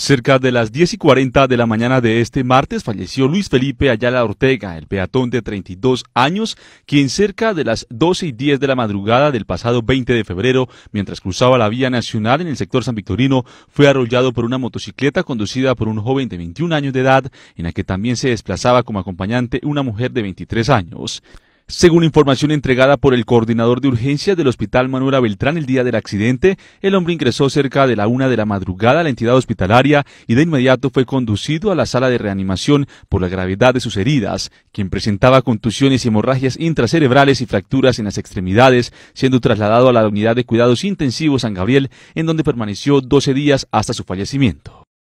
Cerca de las 10 y 40 de la mañana de este martes falleció Luis Felipe Ayala Ortega, el peatón de 32 años, quien cerca de las 12 y 10 de la madrugada del pasado 20 de febrero, mientras cruzaba la vía nacional en el sector San Victorino, fue arrollado por una motocicleta conducida por un joven de 21 años de edad, en la que también se desplazaba como acompañante una mujer de 23 años. Según información entregada por el coordinador de urgencias del Hospital Manuela Beltrán el día del accidente, el hombre ingresó cerca de la una de la madrugada a la entidad hospitalaria y de inmediato fue conducido a la sala de reanimación por la gravedad de sus heridas, quien presentaba contusiones y hemorragias intracerebrales y fracturas en las extremidades, siendo trasladado a la unidad de cuidados intensivos San Gabriel, en donde permaneció 12 días hasta su fallecimiento.